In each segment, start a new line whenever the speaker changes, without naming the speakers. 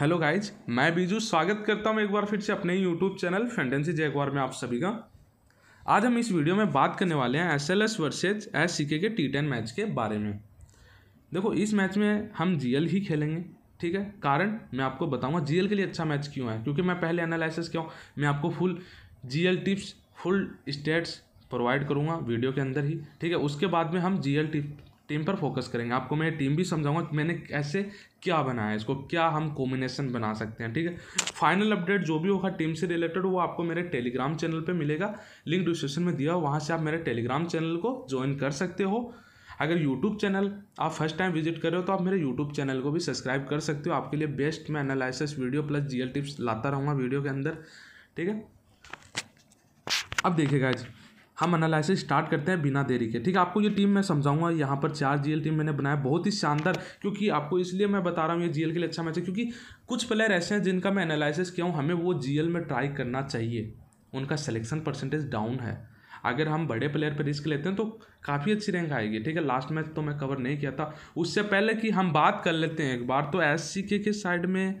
hello guys मैं बीजू स्वागत करता हूँ एक बार फिर से अपने यूट्यूब चैनल फेंटेंसी जयकवार में आप सभी का आज हम इस वीडियो में बात करने वाले हैं S L S versus S C K K T ten match के बारे में देखो इस मैच में हम जी एल ही खेलेंगे ठीक है कारण मैं आपको बताऊंगा जी एल के लिए अच्छा मैच क्यों है क्योंकि मैं पहले एनालिसिस क्या हूँ मैं आपको full G L tips full stats provide करूँगा वीडियो के अंदर ही ठीक है उसके बाद में हम जी एल टिप टीम पर फोकस करेंगे आपको मैं टीम भी समझाऊंगा मैंने कैसे क्या बनाया इसको क्या हम कॉम्बिनेशन बना सकते हैं ठीक है फाइनल अपडेट जो भी होगा टीम से रिलेटेड वो आपको मेरे टेलीग्राम चैनल पे मिलेगा लिंक डिस्क्रिप्शन में दिया हो वहाँ से आप मेरे टेलीग्राम चैनल को ज्वाइन कर सकते हो अगर यूट्यूब चैनल आप फर्स्ट टाइम विजिट कर रहे हो तो आप मेरे यूट्यूब चैनल को भी सब्सक्राइब कर सकते हो आपके लिए बेस्ट मैं analysis video plus GL tips लाता रहूँगा वीडियो के अंदर ठीक है अब देखिएगा जी हम एनालिसिस स्टार्ट करते हैं बिना देरी के ठीक है आपको ये टीम मैं समझाऊंगा यहाँ पर चार जीएल टीम मैंने बनाया बहुत ही शानदार क्योंकि आपको इसलिए मैं बता रहा हूँ ये जीएल के लिए अच्छा मैच है क्योंकि कुछ प्लेयर ऐसे हैं जिनका मैं एनालिसिस किया हूँ हमें वो जीएल में ट्राई करना चाहिए उनका सिलेक्शन परसेंटेज डाउन है अगर हम बड़े प्लेयर पर रिस्क लेते हैं तो काफ़ी अच्छी रैंक आएगी ठीक है लास्ट मैच तो मैं कवर नहीं किया था उससे पहले कि हम बात कर लेते हैं एक बार तो एस के साइड में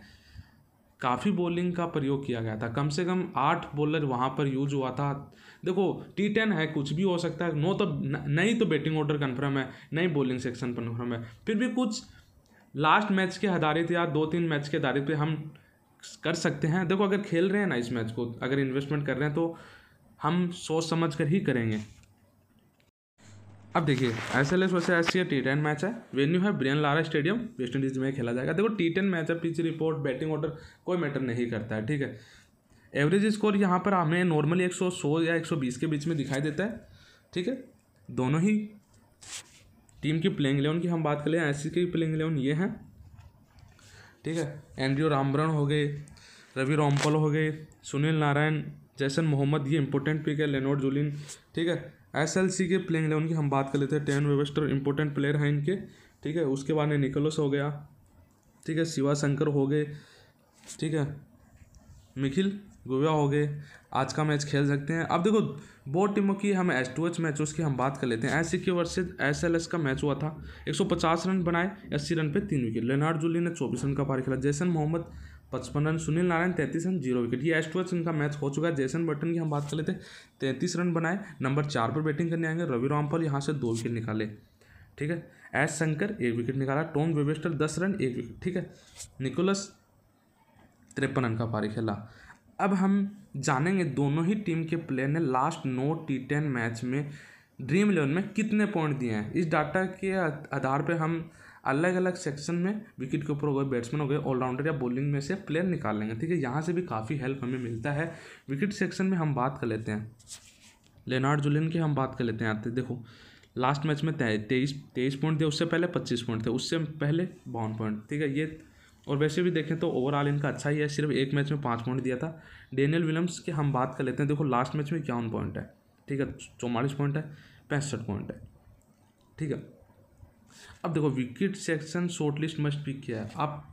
काफ़ी बॉलिंग का प्रयोग किया गया था कम से कम आठ बॉलर वहाँ पर यूज हुआ था देखो टी टेन है कुछ भी हो सकता है नो तो नहीं तो बैटिंग ऑर्डर कन्फर्म है नहीं बॉलिंग सेक्शन कन्फर्म है फिर भी कुछ लास्ट मैच के आधारित या दो तीन मैच के आधारित पे हम कर सकते हैं देखो अगर खेल रहे हैं ना इस मैच को अगर इन्वेस्टमेंट कर रहे हैं तो हम सोच समझ कर ही करेंगे अब देखिए S L S versus S C T ten match है वेन्यू है Brian Lara stadium West Indies में खेला जाएगा देखो टी टेन मैच है पिच रिपोर्ट बैटिंग ऑर्डर कोई मैटर नहीं करता है ठीक है एवरेज स्कोर यहाँ पर हमें नॉर्मली एक सौ सौ या एक सौ बीस के बीच में दिखाई देता है ठीक है दोनों ही टीम की प्लेइंग इलेवन की हम बात करें सी की प्लेइंग इलेवन ये हैं ठीक है एंड्रियो रामबरण हो गए रवि रोमपल हो गए सुनील नारायण जैसन मोहम्मद ये इंपॉर्टेंट पिक है लेनोड जुलिन ठीक है एसएलसी के प्लेइंग इलेवन की हम बात कर लेते हैं टेन वेबस्टर इंपॉर्टेंट प्लेयर हैं इनके ठीक है उसके बाद में निकोलस हो गया ठीक है शिवा शंकर हो गए ठीक है निखिल गोवा हो गए आज का मैच खेल सकते हैं अब देखो बहुत टीमों की हम एस टू एच मैच उसकी हम बात कर लेते हैं S K versus S L S का मैच हुआ था 150 रन बनाए अस्सी रन पे तीन विकेट लेनार्ड जुली ने 24 रन का पार खेला जैसन मोहम्मद पचपन रन सुनील नारायण तैंतीस रन जीरो विकेट ये एस टू एच इनका मैच हो चुका है जैसन बटन की हम बात कर लेते हैं तैंतीस रन बनाए नंबर चार पर बैटिंग करने आएंगे रवि रामपाल यहाँ से दो विकेट निकाले ठीक है एस शंकर एक विकेट निकाला टॉम वेबेस्टर दस रन एक विकेट ठीक है निकोलस तिरपन रन का पारी खेला अब हम जानेंगे दोनों ही टीम के प्लेयर ने लास्ट नो टी टेन मैच में ड्रीम इलेवन में कितने पॉइंट दिए हैं इस डाटा के आधार पर हम अलग अलग सेक्शन में विकेट कीपर हो गए बैट्समैन हो गए ऑलराउंडर या बॉलिंग में से प्लेयर निकाल लेंगे ठीक है यहाँ से भी काफ़ी हेल्प हमें मिलता है विकेट सेक्शन में हम बात कर लेते हैं लेनार्ड जुलिन की हम बात कर लेते हैं आते देखो लास्ट मैच में तेईस तेईस पॉइंट थे उससे पहले पच्चीस पॉइंट थे उससे पहले बावन पॉइंट ठीक है ये और वैसे भी देखें तो ओवरऑल इनका अच्छा ही है सिर्फ एक मैच में पाँच पॉइंट दिया था डेनियल विलियम्स की हम बात कर लेते हैं देखो लास्ट मैच में इक्यावन पॉइंट है ठीक है चौवालीस पॉइंट है पैंसठ पॉइंट है ठीक है अब देखो wicket section short list must pick किया है आप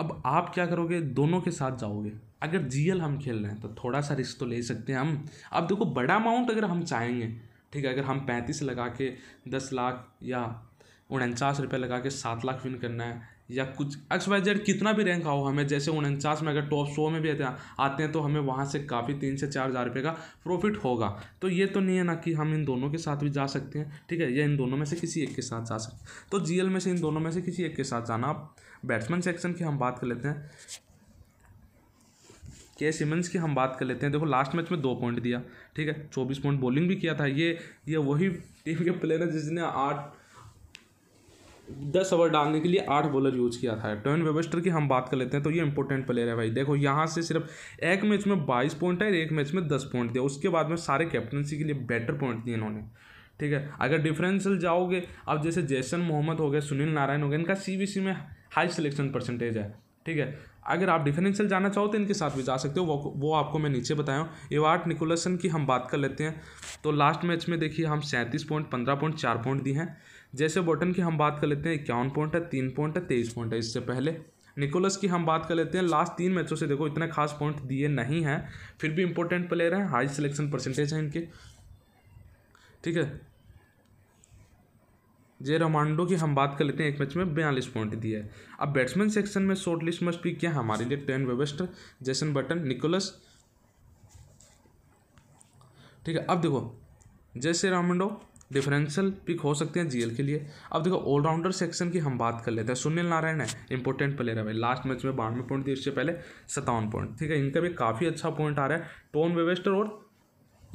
अब आप क्या करोगे दोनों के साथ जाओगे अगर जीएल हम खेल रहे हैं तो थोड़ा सा रिस्क तो ले सकते हैं हम अब देखो बड़ा अमाउंट अगर हम चाहेंगे ठीक है अगर हम पैंतीस लगा के दस लाख या उनचास रुपये लगा के सात लाख विन करना है या कुछ एक्स वाई जेड कितना भी रैंक आओ हमें जैसे उनचास में अगर टॉप सौ में भी आते हैं तो हमें वहाँ से काफ़ी तीन से चार हज़ार रुपये का प्रॉफिट होगा तो ये तो नहीं है ना कि हम इन दोनों के साथ भी जा सकते हैं ठीक है या इन दोनों में से किसी एक के साथ जा सकते हैं तो जी में से इन दोनों में से किसी एक के साथ जाना आप बैट्समैन सेक्शन की हम बात कर लेते हैं के सिमंस की हम बात कर लेते हैं देखो लास्ट मैच में दो पॉइंट दिया ठीक है चौबीस पॉइंट बॉलिंग भी किया था ये ये वही टीम के प्लेयर है जिसने आठ दस ओवर डालने के लिए आठ बॉलर यूज़ किया था टोन वेबस्टर की हम बात कर लेते हैं तो ये इंपॉर्टेंट प्लेयर है भाई देखो यहाँ से सिर्फ एक मैच में बाईस पॉइंट है एक मैच में दस पॉइंट दिया उसके बाद में सारे कैप्टनसी के लिए बेटर पॉइंट दिए इन्होंने ठीक है अगर डिफरेंशियल जाओगे अब जैसे जैसन मोहम्मद हो गए सुनील नारायण हो गए इनका सी में हाई सिलेक्शन परसेंटेज है ठीक है अगर आप डिफरेंशियल जाना चाहो तो इनके साथ भी जा सकते हो वो वो आपको मैं नीचे बताया हूँ एवार्ट निकोलसन की हम बात कर लेते हैं तो लास्ट मैच में देखिए हम सैंतीस पॉइंट पंद्रह पॉइंट चार पॉइंट दिए हैं जैसे बोटन की हम बात कर लेते हैं इक्यावन पॉइंट है तीन पॉइंट है तेईस पॉइंट है इससे पहले निकोलस की हम बात कर लेते हैं लास्ट तीन मैचों से देखो इतने खास पॉइंट दिए नहीं हैं फिर भी इंपॉर्टेंट प्लेयर हैं हाई सिलेक्शन परसेंटेज है इनके ठीक है जे रोमांडो की हम बात कर लेते हैं एक मैच में बयालीस पॉइंट दिए है अब बैट्समैन सेक्शन में शॉर्ट लिस्ट मस्ट भी क्या हमारे लिए टेन वेबेस्टर जैसन बटन निकोलस ठीक है अब देखो जैसे रोमांडो डिफरेंशियल पिक हो सकते हैं जीएल के लिए अब देखो ऑलराउंडर सेक्शन की हम बात कर लेते हैं सुनील नारायण है इंपॉर्टेंट प्लेयर है भाई लास्ट मैच में बानवे पॉइंट दिए इससे पहले सत्तावन पॉइंट ठीक है इनका भी काफ़ी अच्छा पॉइंट आ रहा है टोन वेवेस्टर और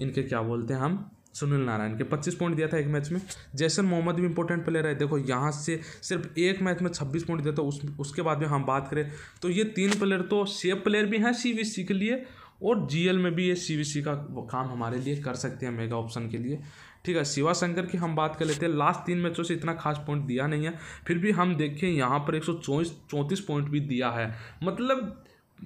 इनके क्या बोलते हैं हम सुनील नारायण के 25 पॉइंट दिया था एक मैच में जैसन मोहम्मद भी इंपॉर्टेंट प्लेयर है देखो यहाँ से सिर्फ एक मैच में 26 पॉइंट दिया था उस उसके बाद में हम बात करें तो ये तीन प्लेयर तो सेफ प्लेयर भी हैं सी के लिए और जी में भी ये सी का काम हमारे लिए कर सकते हैं मेगा ऑप्शन के लिए ठीक है शिवा शंकर की हम बात कर लेते हैं लास्ट तीन मैचों से इतना खास पॉइंट दिया नहीं है फिर भी हम देखें यहाँ पर एक सौ चौंतीस पॉइंट भी दिया है मतलब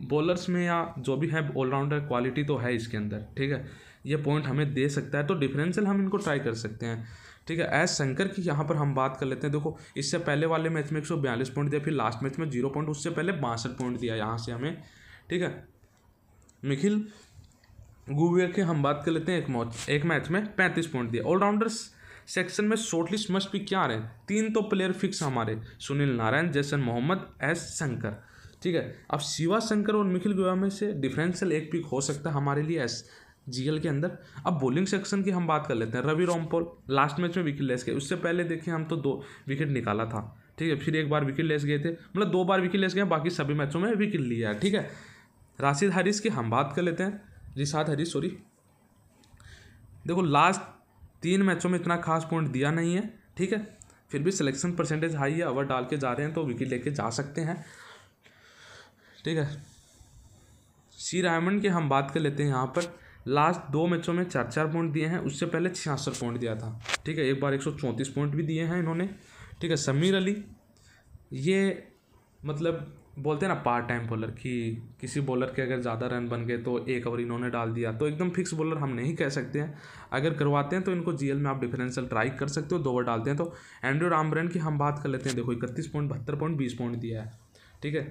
बॉलर्स में या जो भी है ऑलराउंडर क्वालिटी तो है इसके अंदर ठीक है ये पॉइंट हमें दे सकता है तो डिफरेंशियल हम इनको ट्राई कर सकते हैं ठीक है एस शंकर की यहाँ पर हम बात कर लेते हैं देखो इससे पहले वाले मैच में एक सौ बयालीस पॉइंट दिया फिर लास्ट मैच में जीरो पॉइंट उससे पहले बासठ पॉइंट दिया यहाँ से हमें ठीक है निखिल गुवे के हम बात कर लेते हैं एक मैच एक मैच में पैंतीस पॉइंट दिए ऑलराउंडर्स सेक्शन में शॉर्टलिस्ट मस्ट भी क्या आ रहे हैं तीन तो प्लेयर फिक्स हमारे सुनील नारायण जैसन मोहम्मद एस शंकर ठीक है अब शिवा शंकर और निखिल गोवा में से डिफरेंशियल एक पिक हो सकता है हमारे लिए एस जीएल के अंदर अब बॉलिंग सेक्शन की हम बात कर लेते हैं रवि रोमपोल लास्ट मैच में विकेट लेस गए उससे पहले देखिए हम तो दो विकेट निकाला था ठीक है फिर एक बार विकेट लेस गए थे मतलब दो बार विकेट लेस गए बाकी सभी मैचों में विकेट लिया ठीक है राशिद हारिस की हम बात कर लेते हैं जी सात हरीश सॉरी देखो लास्ट तीन मैचों में इतना खास पॉइंट दिया नहीं है ठीक है फिर भी सिलेक्शन परसेंटेज हाई है अवर डाल के जा रहे हैं तो विकेट लेके जा सकते हैं ठीक है सी रायमंड की हम बात कर लेते हैं यहाँ पर लास्ट दो मैचों में चार चार पॉइंट दिए हैं उससे पहले छियासठ पॉइंट दिया था ठीक है एक बार एक सौ चौंतीस पॉइंट भी दिए हैं इन्होंने ठीक है समीर अली ये मतलब बोलते हैं ना पार्ट टाइम बॉलर कि किसी बॉलर के अगर ज़्यादा रन बन गए तो एक ओवर इन्होंने डाल दिया तो एकदम फिक्स बॉलर हम नहीं कह सकते हैं अगर करवाते हैं तो इनको जीएल में आप डिफरेंशियल ट्राई कर सकते हो दो ओवर डालते हैं तो एंड्रू रामब्रैन की हम बात कर लेते हैं देखो इकतीस पॉइंट बहत्तर पॉइंट बीस पॉइंट दिया है ठीक है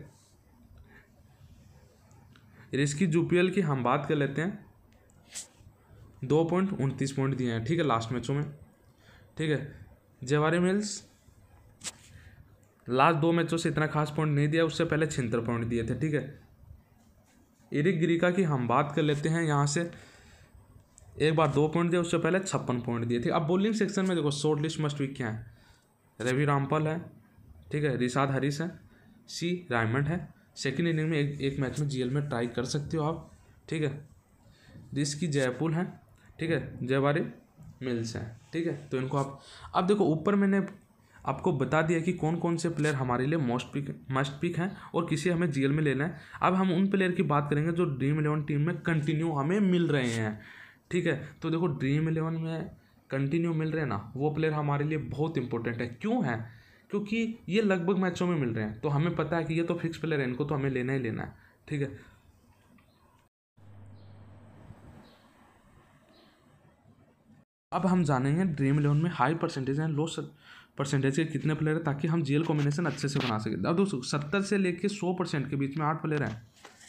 रिस्की जूपीएल की हम बात कर लेते हैं दो पॉइंट उनतीस पॉइंट दिए हैं ठीक है लास्ट मैचों में ठीक है जेवारी मिल्स लास्ट दो मैचों से इतना खास पॉइंट नहीं दिया उससे पहले छिहत्तर पॉइंट दिए थे ठीक है इरिक गिरिका की हम बात कर लेते हैं यहाँ से एक बार दो पॉइंट दिया उससे पहले छप्पन पॉइंट दिए थे अब बॉलिंग सेक्शन में देखो शॉर्ट लिस्ट मस्ट वीक क्या है रवि रामपाल है ठीक है रिसाद हरीश है सी रायमंड है सेकेंड इनिंग में एक, एक मैच में जीएल में ट्राई कर सकते हो आप ठीक है जिसकी जयपुल है ठीक है जयवारी मिल्स हैं ठीक है तो इनको आप अब देखो ऊपर मैंने आपको बता दिया कि कौन कौन से प्लेयर हमारे लिए मोस्ट पिक मस्ट पिक हैं और किसे हमें जीएल में लेना है अब हम उन प्लेयर की बात करेंगे जो ड्रीम इलेवन टीम में कंटिन्यू हमें मिल रहे हैं ठीक है तो देखो ड्रीम इलेवन में कंटिन्यू मिल रहे हैं ना वो प्लेयर हमारे लिए बहुत इंपॉर्टेंट है क्यों है क्योंकि ये लगभग मैचों में मिल रहे हैं तो हमें पता है कि ये तो फिक्स प्लेयर है इनको तो हमें लेना ही लेना है ठीक है अब हम जानेंगे ड्रीम इलेवन में हाई परसेंटेज हैं लो परसेंटेज के कितने प्लेयर हैं ताकि हम जीएल कॉम्बिनेशन अच्छे से बना सकें अब दोस्तों सत्तर से लेके सौ परसेंट के बीच में आठ प्लेयर हैं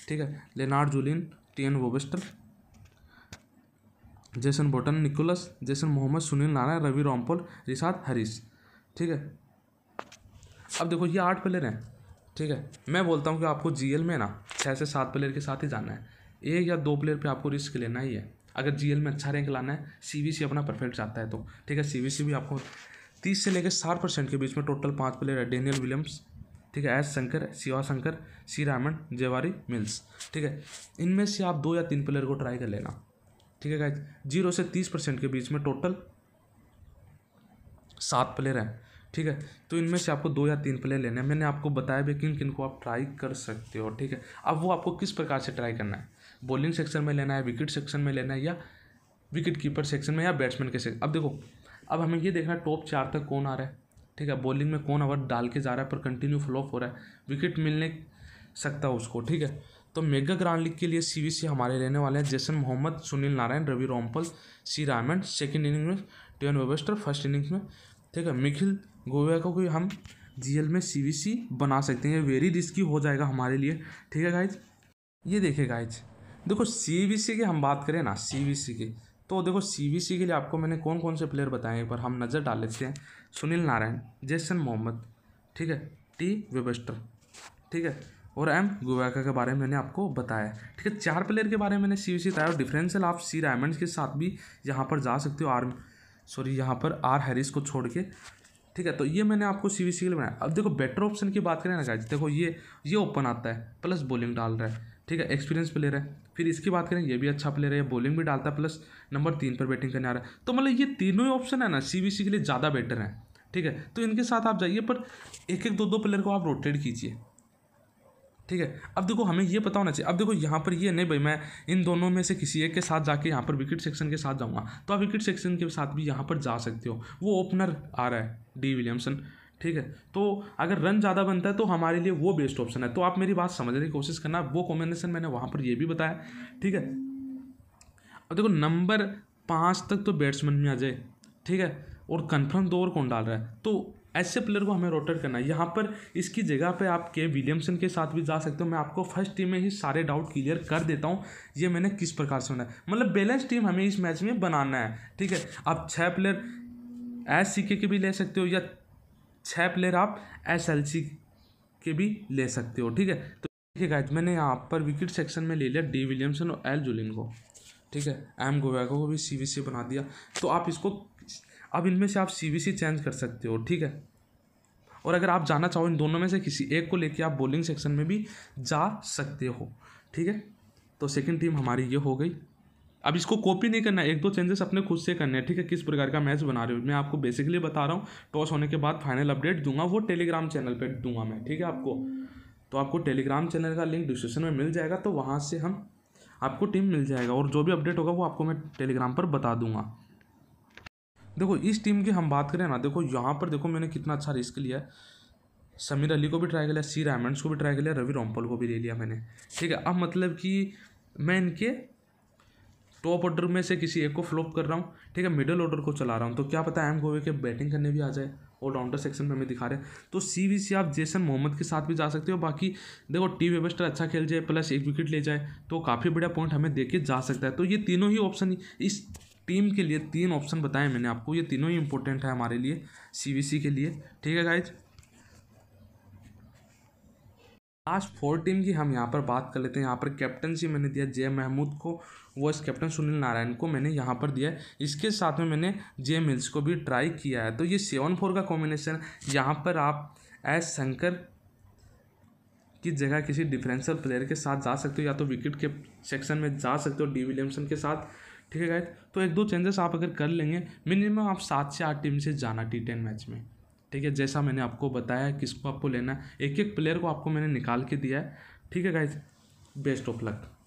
ठीक है Leonard Julien T N Webster Jason बोटन निकोलस जेसन मोहम्मद सुनील नारायण रवि रामपोल रिशाद हरीश ठीक है अब देखो ये आठ प्लेयर हैं ठीक है मैं बोलता हूँ कि आपको जी में ना छः से सात प्लेयर के साथ ही जाना है एक या दो प्लेयर पर आपको रिस्क लेना ही है अगर जीएल में अच्छा रैंक लाना है सीबीसी अपना परफेक्ट चाहता है तो ठीक है सीबीसी भी आपको तीस से लेकर साठ परसेंट के बीच में टोटल पाँच प्लेयर है डेनियल विलियम्स ठीक है एस शंकर शिवा शंकर सी रामन जेवारी मिल्स ठीक है इनमें से आप दो या तीन प्लेयर को ट्राई कर लेना ठीक है गाइज जीरो से तीस परसेंट के बीच में टोटल सात प्लेयर हैं ठीक है तो इनमें से आपको दो या तीन प्लेयर लेने हैं मैंने आपको बताया भी किन किन को आप ट्राई कर सकते हो ठीक है अब वो आपको किस प्रकार से ट्राई करना है बॉलिंग सेक्शन में लेना है विकेट सेक्शन में लेना है या विकेट कीपर सेक्शन में या बैट्समैन के सेक्शन अब देखो अब हमें ये देखना है टॉप चार तक कौन आ रहा है ठीक है बॉलिंग में कौन ओवर डाल के जा रहा है पर कंटिन्यू फ्लॉप हो रहा है विकेट मिलने सकता है उसको ठीक है तो मेगा ग्रांड लीग के लिए सी हमारे रहने वाले हैं Jason Mohammed Sunil Narine Ravi Rampaul C Raymond second inning में टेन वेबस्टर फर्स्ट इनिंग्स में ठीक है निखिल गोवा को भी हम जीएल में सीवीसी बना सकते हैं वेरी रिस्की हो जाएगा हमारे लिए ठीक है गाइज ये देखिए गाइज देखो सीवीसी की हम बात करें ना सीवीसी की तो देखो सी के लिए आपको मैंने कौन कौन से प्लेयर बताए एक बार हम नज़र डाल लेते हैं सुनील नारायण जैसन मोहम्मद ठीक है टी वेबस्टर ठीक है और एम गुवैका के बारे में मैंने आपको बताया ठीक है चार प्लेयर के बारे में मैंने सी बताया और डिफरेंशियल आप सी डायमंड्स के साथ भी यहाँ पर जा सकते हो आर सॉरी यहाँ पर आर हैरिस को छोड़ के ठीक है तो ये मैंने आपको सी के लिए बनाया अब देखो बेटर ऑप्शन की बात करें ना गाइज देखो ये ये ओपन आता है प्लस बॉलिंग डाल रहा है ठीक है एक्सपीरियंस प्लेयर है फिर इसकी बात करें ये भी अच्छा प्लेयर है बॉलिंग भी डालता है प्लस नंबर तीन पर बैटिंग करने आ रहा है तो मतलब ये तीनों ही ऑप्शन है ना सी के लिए ज़्यादा बेटर है ठीक है तो इनके साथ आप जाइए पर एक एक दो दो प्लेयर को आप रोटेट कीजिए ठीक है अब देखो हमें ये पता होना चाहिए अब देखो यहाँ पर ये नहीं भाई मैं इन दोनों में से किसी एक के साथ जाके यहाँ पर विकेट सेक्शन के साथ जाऊँगा तो आप विकेट सेक्शन के साथ भी यहाँ पर जा सकते हो वो ओपनर आ रहा है डी विलियमसन ठीक है तो अगर रन ज़्यादा बनता है तो हमारे लिए वो बेस्ट ऑप्शन है तो आप मेरी बात समझने की कोशिश करना वो कॉम्बिनेशन मैंने वहाँ पर ये भी बताया ठीक है अब देखो नंबर पाँच तक तो बैट्समैन में आ जाए ठीक है और कन्फर्म दो और कौन डाल रहा है तो ऐसे प्लेयर को हमें रोटेट करना है यहाँ पर इसकी जगह पे आप के विलियमसन के साथ भी जा सकते हो मैं आपको फर्स्ट टीम में ही सारे डाउट क्लियर कर देता हूँ ये मैंने किस प्रकार से होना है मतलब बैलेंस टीम हमें इस मैच में बनाना है ठीक है आप छः प्लेयर एस सी के भी ले सकते हो या छः प्लेयर आप एस एल सी के भी ले सकते हो ठीक है तो ठीक गाइज मैंने यहाँ पर विकेट सेक्शन में ले लिया डी विलियमसन और एल जुलिन को ठीक है एम गोवैको को भी सी बी सी बना दिया तो आप इसको अब इनमें से आप सी बी सी चेंज कर सकते हो ठीक है और अगर आप जाना चाहो इन दोनों में से किसी एक को लेके आप बॉलिंग सेक्शन में भी जा सकते हो ठीक है तो सेकंड टीम हमारी ये हो गई अब इसको कॉपी नहीं करना है एक दो चेंजेस अपने खुद से करने हैं ठीक है किस प्रकार का मैच बना रहे हो मैं आपको बेसिकली बता रहा हूँ टॉस होने के बाद फाइनल अपडेट दूंगा वो टेलीग्राम चैनल पर दूंगा मैं ठीक है आपको तो आपको टेलीग्राम चैनल का लिंक डिस्क्रिप्शन में मिल जाएगा तो वहाँ से हम आपको टीम मिल जाएगा और जो भी अपडेट होगा वो आपको मैं टेलीग्राम पर बता दूंगा देखो इस टीम की हम बात करें ना देखो यहाँ पर देखो मैंने कितना अच्छा रिस्क लिया है समीर अली को भी ट्राई कर लिया सी रायमंड्स को भी ट्राई कर लिया रवि रोमपल को भी ले लिया मैंने ठीक है अब मतलब कि मैं इनके टॉप ऑर्डर में से किसी एक को फ्लॉप कर रहा हूँ ठीक है मिडिल ऑर्डर को चला रहा हूँ तो क्या पता एम गोवे के बैटिंग करने भी आ जाए और ऑलराउंडर सेक्शन में हमें दिखा रहे हैं तो सी वी सी आप जेसन मोहम्मद के साथ भी जा सकते हो बाकी देखो टी वेबस्टर अच्छा खेल जाए प्लस एक विकेट ले जाए तो काफ़ी बढ़िया पॉइंट हमें दे के जा सकता है तो ये तीनों ही ऑप्शन इस टीम के लिए तीन ऑप्शन बताए मैंने आपको ये तीनों ही इंपॉर्टेंट है हमारे लिए सी के लिए ठीक है गाइज लास्ट फोर टीम की हम यहाँ पर बात कर लेते हैं यहाँ पर कैप्टनसी मैंने दिया जय महमूद को एस कैप्टन सुनील नारायण को मैंने यहाँ पर दिया है इसके साथ में मैंने जे मिल्स को भी ट्राई किया है तो ये सेवन फोर का कॉम्बिनेशन यहाँ पर आप एस शंकर की जगह किसी डिफरेंशियल प्लेयर के साथ जा सकते हो या तो विकेट के सेक्शन में जा सकते हो डी विलियमसन के साथ ठीक है गाइज तो एक दो चेंजेस आप अगर कर लेंगे मिनिमम आप सात से आठ टीम से जाना टी टेन मैच में ठीक है जैसा मैंने आपको बताया किसको आपको लेना है एक एक प्लेयर को आपको मैंने निकाल के दिया है ठीक है गाइज बेस्ट ऑफ लक